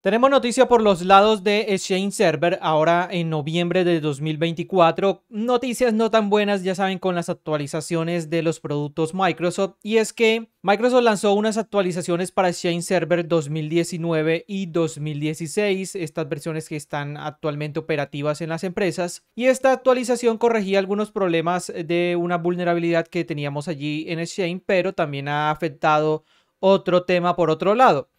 Tenemos noticia por los lados de Exchange Server ahora en noviembre de 2024. Noticias no tan buenas, ya saben, con las actualizaciones de los productos Microsoft. Y es que Microsoft lanzó unas actualizaciones para Exchange Server 2019 y 2016, estas versiones que están actualmente operativas en las empresas. Y esta actualización corregía algunos problemas de una vulnerabilidad que teníamos allí en Exchange, pero también ha afectado otro tema por otro lado.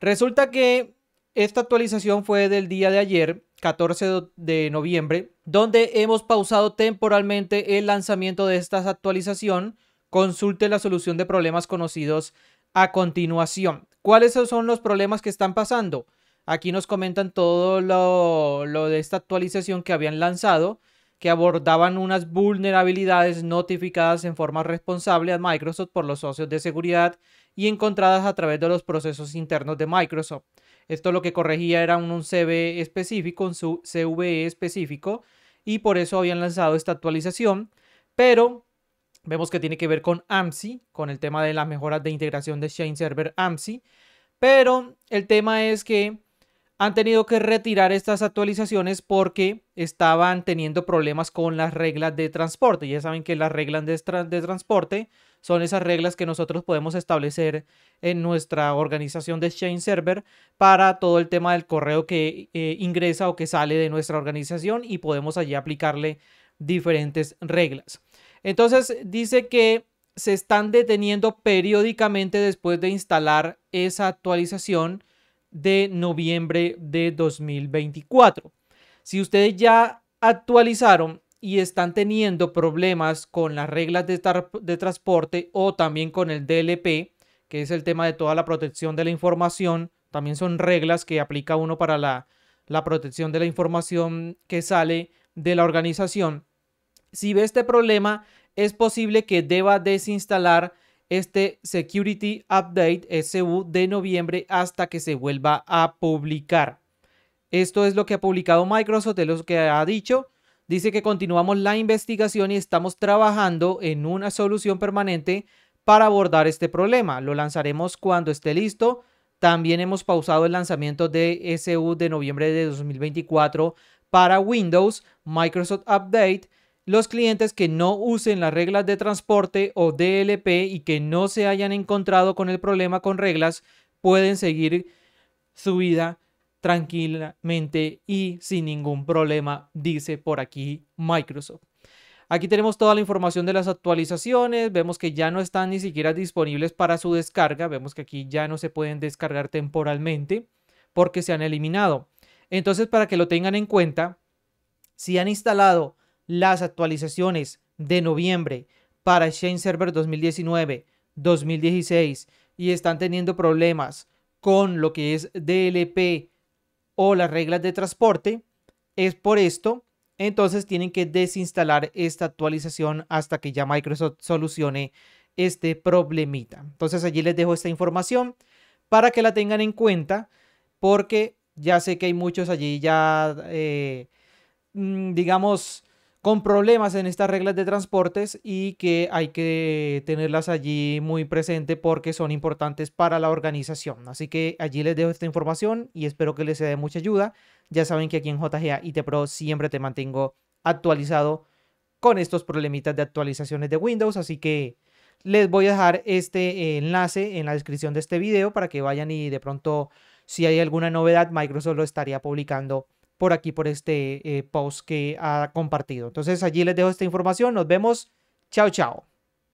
Resulta que esta actualización fue del día de ayer, 14 de noviembre, donde hemos pausado temporalmente el lanzamiento de esta actualización. Consulte la solución de problemas conocidos a continuación. ¿Cuáles son los problemas que están pasando? Aquí nos comentan todo lo, lo de esta actualización que habían lanzado, que abordaban unas vulnerabilidades notificadas en forma responsable a Microsoft por los socios de seguridad y encontradas a través de los procesos internos de Microsoft. Esto lo que corregía era un CVE específico, un CVE específico, y por eso habían lanzado esta actualización, pero vemos que tiene que ver con AMSI, con el tema de las mejoras de integración de Chain Server AMSI, pero el tema es que han tenido que retirar estas actualizaciones porque estaban teniendo problemas con las reglas de transporte. Ya saben que las reglas de, transporte son esas reglas que nosotros podemos establecer en nuestra organización de Exchange Server para todo el tema del correo que eh, ingresa o que sale de nuestra organización y podemos allí aplicarle diferentes reglas. Entonces dice que se están deteniendo periódicamente después de instalar esa actualización de noviembre de 2024. Si ustedes ya actualizaron y están teniendo problemas con las reglas de, de, transporte o también con el DLP, que es el tema de toda la protección de la información, también son reglas que aplica uno para la, la protección de la información que sale de la organización. Si ve este problema, es posible que deba desinstalar este Security Update SU de noviembre hasta que se vuelva a publicar. Esto es lo que ha publicado Microsoft, es lo que ha dicho. Dice que continuamos la investigación y estamos trabajando en una solución permanente para abordar este problema. Lo lanzaremos cuando esté listo. También hemos pausado el lanzamiento de SU de noviembre de 2024 para Windows, Microsoft Update los clientes que no usen las reglas de transporte o DLP y que no se hayan encontrado con el problema con reglas pueden seguir su vida tranquilamente y sin ningún problema, dice por aquí Microsoft. Aquí tenemos toda la información de las actualizaciones, vemos que ya no están ni siquiera disponibles para su descarga, vemos que aquí ya no se pueden descargar temporalmente porque se han eliminado. Entonces, para que lo tengan en cuenta, si han instalado las actualizaciones de noviembre para Exchange Server 2019, 2016 y están teniendo problemas con lo que es DLP o las reglas de transporte, es por esto, entonces tienen que desinstalar esta actualización hasta que ya Microsoft solucione este problemita. Entonces allí les dejo esta información para que la tengan en cuenta porque ya sé que hay muchos allí ya, eh, mm, digamos, con problemas en estas reglas de transportes y que hay que tenerlas allí muy presente porque son importantes para la organización. Así que allí les dejo esta información y espero que les sea de mucha ayuda. Ya saben que aquí en JGA IT Pro siempre te mantengo actualizado con estos problemitas de actualizaciones de Windows, así que les voy a dejar este eh, enlace en la descripción de este video para que vayan y de pronto si hay alguna novedad Microsoft lo estaría publicando por aquí, por este eh, post que ha compartido. Entonces allí les dejo esta información. Nos vemos. Chao, chao.